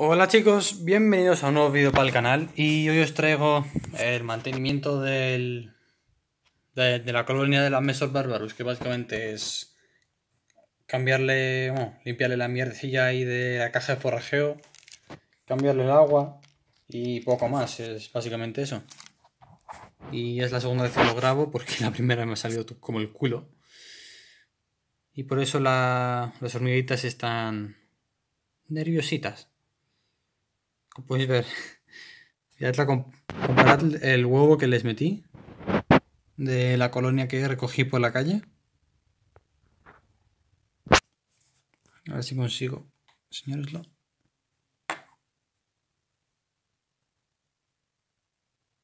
Hola chicos, bienvenidos a un nuevo vídeo para el canal y hoy os traigo el mantenimiento del, de, la colonia de las Mesos Bárbaros que básicamente es cambiarle, limpiarle la mierdecilla ahí de la caja de forrajeo, cambiarle el agua y poco más, es básicamente eso. Y es la segunda vez que lo grabo porque la primera me ha salido como el culo. Y por eso las hormiguitas están nerviositas. Como podéis ver, ya la el huevo que les metí de la colonia que recogí por la calle. A ver si consigo señores.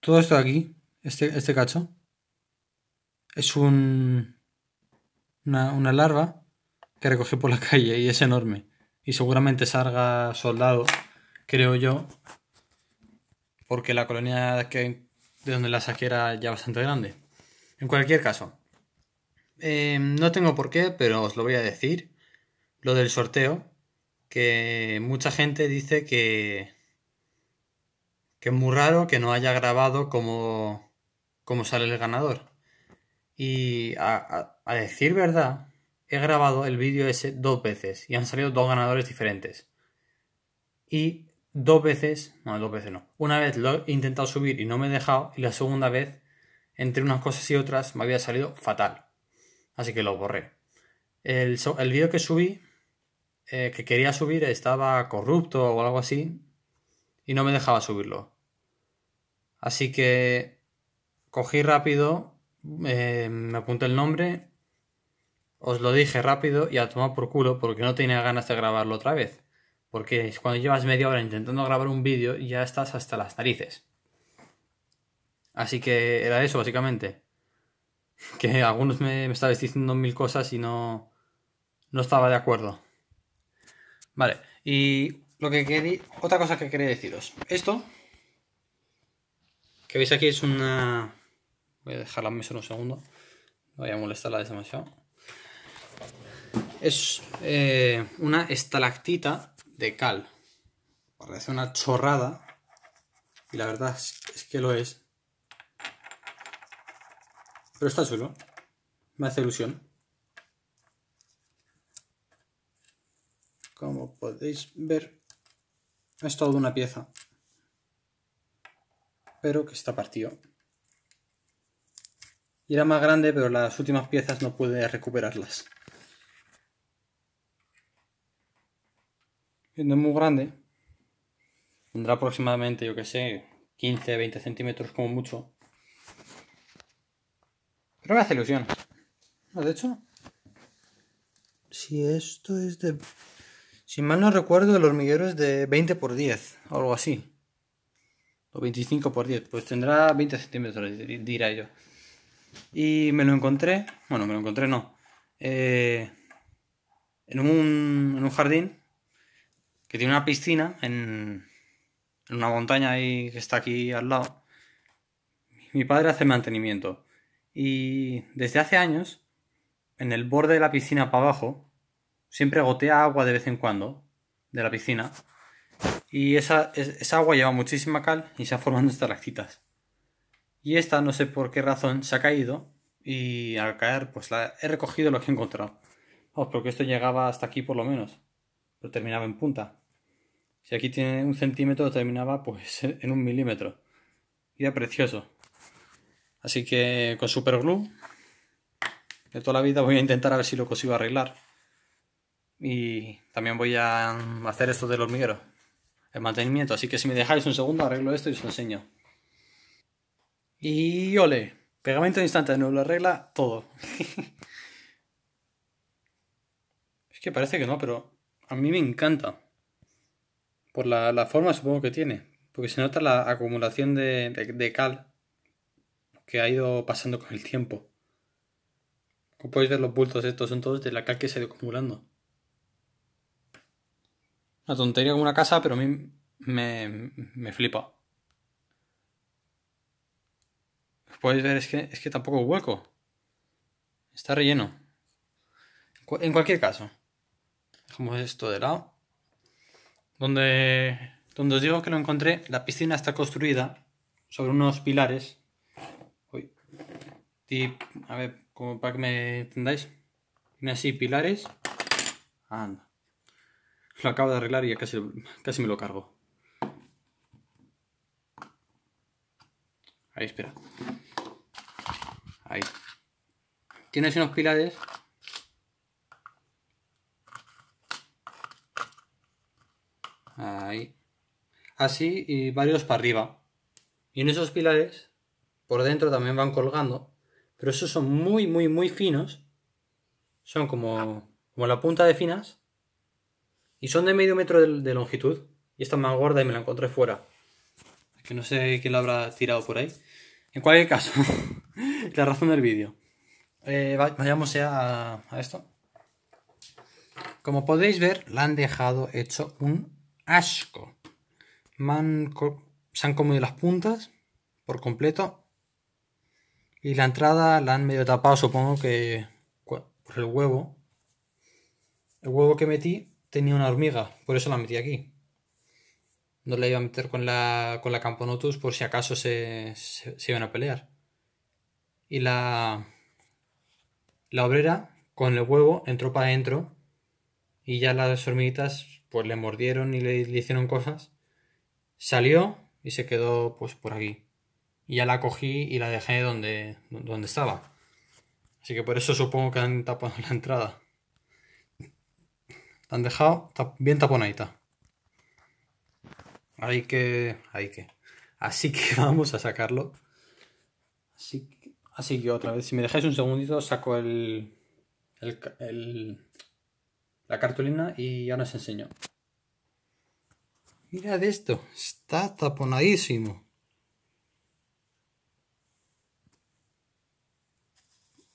Todo esto de aquí, este, este cacho, es un, una, una larva que recogí por la calle y es enorme. Y seguramente salga soldado creo yo, porque la colonia que, de donde la saqué era ya bastante grande. En cualquier caso, eh, no tengo por qué, pero os lo voy a decir, lo del sorteo, que mucha gente dice que, que es muy raro que no haya grabado cómo, cómo sale el ganador. Y a, a decir verdad, he grabado el vídeo ese dos veces y han salido dos ganadores diferentes. Y dos veces, no, dos veces no, una vez lo he intentado subir y no me he dejado y la segunda vez, entre unas cosas y otras, me había salido fatal. Así que lo borré. El, el vídeo que subí, eh, que quería subir, estaba corrupto o algo así y no me dejaba subirlo. Así que cogí rápido, eh, me apunté el nombre, os lo dije rápido y a tomar por culo porque no tenía ganas de grabarlo otra vez. Porque cuando llevas media hora intentando grabar un vídeo ya estás hasta las narices. Así que era eso, básicamente. Que algunos me, me diciendo mil cosas y no, no estaba de acuerdo. Vale, y lo que quería, otra cosa que quería deciros. Esto que veis aquí es una... Voy a dejarla la mesa un segundo. No voy a molestarla demasiado. Es eh, una estalactita de cal. Parece una chorrada. Y la verdad es que lo es. Pero está chulo. Me hace ilusión. Como podéis ver, es toda una pieza. Pero que está partido. Y era más grande, pero las últimas piezas no pude recuperarlas. no es muy grande. Tendrá aproximadamente, yo que sé, 15, 20 centímetros como mucho. Pero me hace ilusión. de hecho? Si esto es de... Si mal no recuerdo, el hormiguero es de 20 por 10, o algo así. O 25 por 10, pues tendrá 20 centímetros, dirá yo. Y me lo encontré, bueno, me lo encontré no, eh, en, un, en un jardín que tiene una piscina en, una montaña ahí que está aquí al lado. Mi padre hace mantenimiento y desde hace años, en el borde de la piscina para abajo, siempre gotea agua de vez en cuando de la piscina y esa, esa agua lleva muchísima cal y se ha formado estalactitas. Y esta, no sé por qué razón, se ha caído y al caer, pues la he recogido lo que he encontrado. porque esto llegaba hasta aquí por lo menos, pero terminaba en punta. Si aquí tiene un centímetro, terminaba pues en un milímetro. Y era precioso. Así que con superglue de toda la vida voy a intentar a ver si lo consigo arreglar. Y también voy a hacer esto del hormiguero, el mantenimiento. Así que si me dejáis un segundo arreglo esto y os lo enseño. Y ole, pegamento instantáneo, lo arregla todo. es que parece que no, pero a mí me encanta. Por la, forma supongo que tiene, porque se nota la acumulación de, cal que ha ido pasando con el tiempo. Como podéis ver los bultos estos son todos de la cal que se ha ido acumulando. Una tontería como una casa, pero a mí me, me flipa. Podéis ver, es que, es que tampoco es hueco. Está relleno. En cualquier caso, dejamos esto de lado donde, donde os digo que lo encontré, la piscina está construida sobre unos pilares. a ver, como para que me entendáis. Tiene así pilares. Anda. Lo acabo de arreglar y ya casi, casi me lo cargo. Ahí, espera. Ahí. Tienes unos pilares Ahí. Así y varios para arriba. Y en esos pilares, por dentro también van colgando, pero esos son muy, muy, muy finos. Son como, como la punta de finas. Y son de medio metro de, longitud. Y esta es más gorda y me la encontré fuera. que no sé quién la habrá tirado por ahí. En cualquier caso, la razón del vídeo. Eh, vayamos ya a esto. Como podéis ver, la han dejado hecho un asco. se han comido las puntas por completo. Y la entrada la han medio tapado, supongo que por el huevo. El huevo que metí tenía una hormiga, por eso la metí aquí. No la iba a meter con la, con la Camponotus por si acaso se, iban a pelear. Y la, la obrera con el huevo entró para adentro y ya las hormiguitas pues le mordieron y le, hicieron cosas, salió y se quedó pues por aquí. Y ya la cogí y la dejé donde, donde estaba. Así que por eso supongo que han tapado la entrada. La han dejado bien taponadita. Hay que. Hay que. Así que vamos a sacarlo. Así que, así que otra vez, si me dejáis un segundito, saco el, el la cartulina y ya nos enseñó. Mirad esto, está taponadísimo.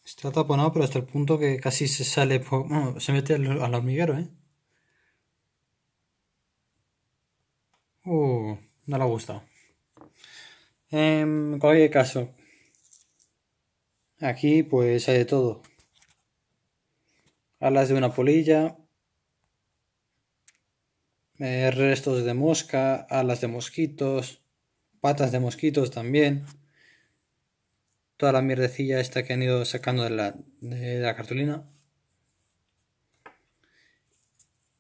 Está taponado, pero hasta el punto que casi se sale, se mete al, hormiguero, ¿eh? Uh, no le gusta gustado. En em, cualquier caso, aquí pues hay de todo alas de una polilla, eh, restos de mosca, alas de mosquitos, patas de mosquitos también. Toda la mierdecilla esta que han ido sacando de la, cartulina.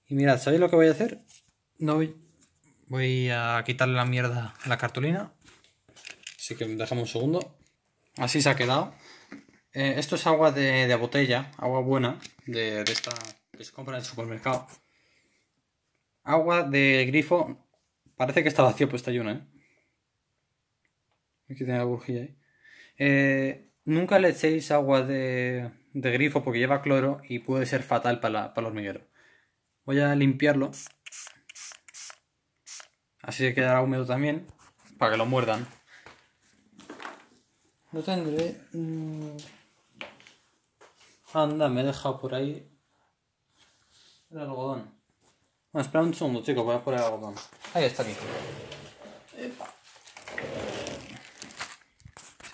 Y mirad, ¿sabéis lo que voy a hacer? No voy, voy a quitarle la mierda a la cartulina. Así que dejamos un segundo. Así se ha quedado. Eh, esto es agua de, botella, agua buena, de, esta que se compra en el supermercado. Agua de grifo. Parece que está vacío, pues está una. ¿eh? Aquí tiene la burjilla ahí. nunca le echéis agua de, grifo porque lleva cloro y puede ser fatal para, el hormiguero. Voy a limpiarlo. Así se quedará húmedo también. Para que lo muerdan. No tendré. Mm, Anda, me he dejado por ahí el algodón. Bueno, espera un segundo, chicos, voy a poner el algodón. Ahí está aquí. Se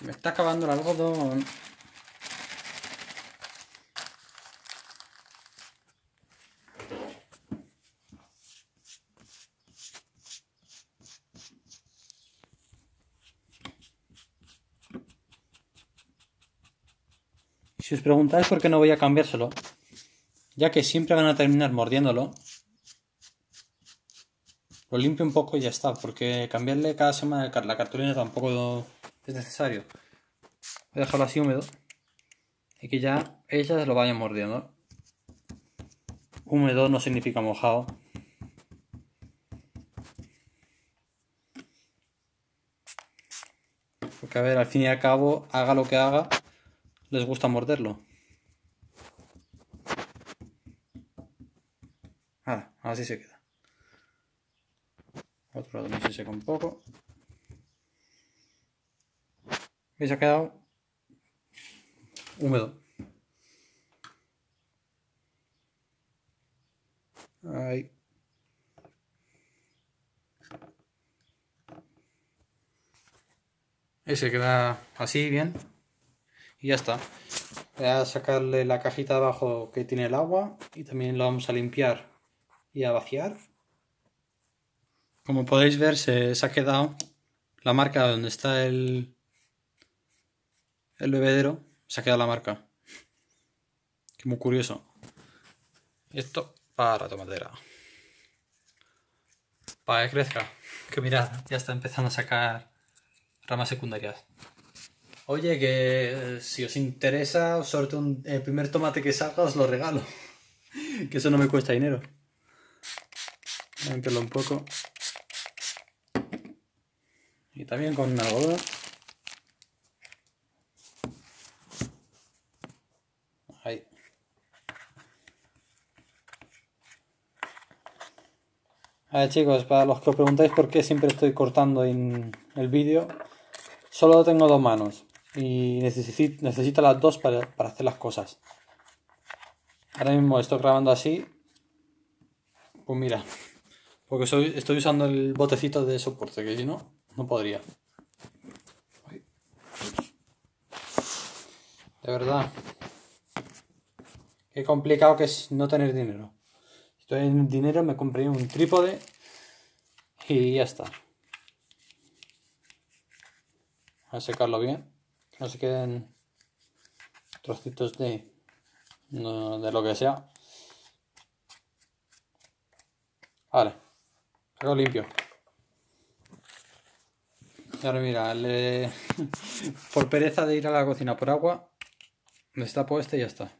me está acabando el algodón. os preguntáis por qué no voy a cambiárselo, ya que siempre van a terminar mordiéndolo, lo limpio un poco y ya está, porque cambiarle cada semana la cartulina tampoco es necesario. Voy a dejarlo así húmedo y que ya ellas lo vayan mordiendo. Húmedo no significa mojado. Porque a ver, al fin y al cabo, haga lo que haga, les gusta morderlo. Ah, así se queda. Otro lado se seca un poco. y se Ha quedado húmedo. Ahí. Y se queda así bien y ya está. Voy a sacarle la cajita de abajo que tiene el agua y también la vamos a limpiar y a vaciar. Como podéis ver se, ha quedado la marca donde está el, el bebedero, se ha quedado la marca. Qué muy curioso. Esto para tomadera Para que crezca. Que mirad, ya está empezando a sacar ramas secundarias. Oye, que eh, si os interesa, os sorteo el primer tomate que salga, os lo regalo. que eso no me cuesta dinero. Limpiarlo un poco. Y también con algodón. Ahí. A ver chicos, para los que os preguntáis por qué siempre estoy cortando en el vídeo, solo tengo dos manos y necesita, necesita las dos para, hacer las cosas. Ahora mismo estoy grabando así. Pues mira, porque soy, estoy usando el botecito de soporte, que si no, no podría. De verdad. Qué complicado que es no tener dinero. Si tuviera dinero me compré un trípode y ya está. A secarlo bien no se queden trocitos de, de lo que sea. Vale, algo limpio. Y ahora mira, por pereza de ir a la cocina por agua, destapo este y ya está.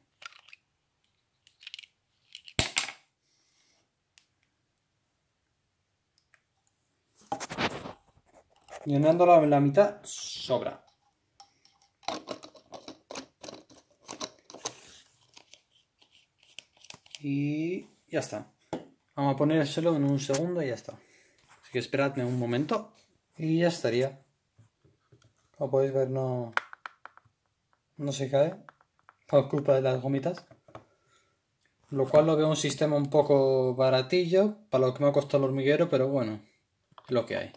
en la mitad sobra. Y ya está. Vamos a ponérselo en un segundo y ya está. Así que esperadme un momento y ya estaría. Como podéis ver, no, no se cae por culpa de las gomitas. Lo cual lo veo un sistema un poco baratillo para lo que me ha costado el hormiguero, pero bueno, lo que hay.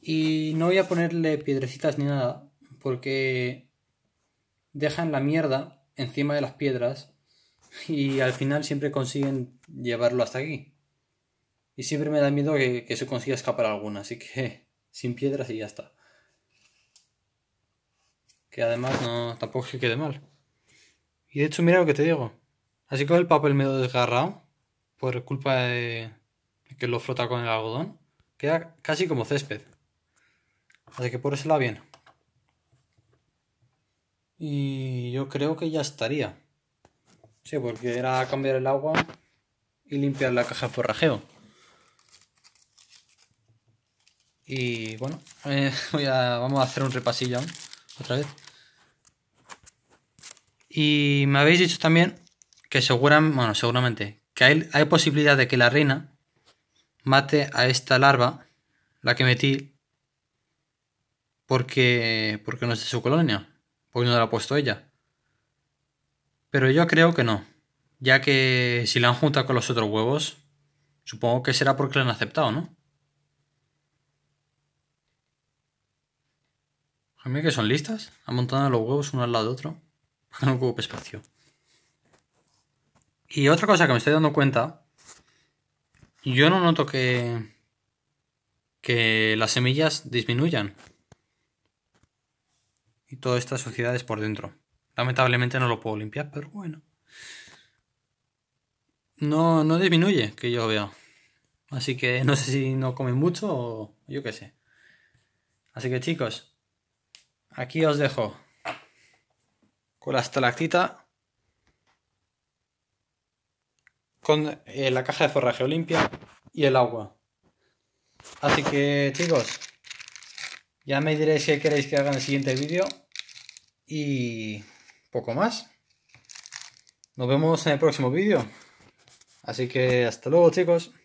Y no voy a ponerle piedrecitas ni nada, porque dejan la mierda encima de las piedras y al final siempre consiguen llevarlo hasta aquí. Y siempre me da miedo que, se consiga escapar alguna, así que sin piedras y ya está. Que además no tampoco se quede mal. Y de hecho, mira lo que te digo. Así que el papel medio desgarrado, por culpa de que lo frota con el algodón, queda casi como césped. Así que por eso la bien. Y yo creo que ya estaría. Sí, porque era cambiar el agua y limpiar la caja de forrajeo. Y bueno, eh, voy a, vamos a hacer un repasillo otra vez. Y me habéis dicho también que bueno, seguramente, que hay, hay posibilidad de que la reina mate a esta larva, la que metí, porque, porque no es de su colonia, porque no la ha puesto ella. Pero yo creo que no, ya que si la han juntado con los otros huevos, supongo que será porque la han aceptado, ¿no? A mí que son listas, han montado los huevos uno al lado de otro, para que no ocupe espacio. Y otra cosa que me estoy dando cuenta, yo no noto que, que las semillas disminuyan. Y toda esta suciedad es por dentro. Lamentablemente no lo puedo limpiar, pero bueno. No, no disminuye, que yo veo. Así que no sé si no comen mucho o yo qué sé. Así que chicos, aquí os dejo con la estalactita. Con eh, la caja de forraje limpia y el agua. Así que chicos, ya me diréis qué queréis que haga en el siguiente vídeo. Y poco más. Nos vemos en el próximo vídeo. Así que hasta luego chicos.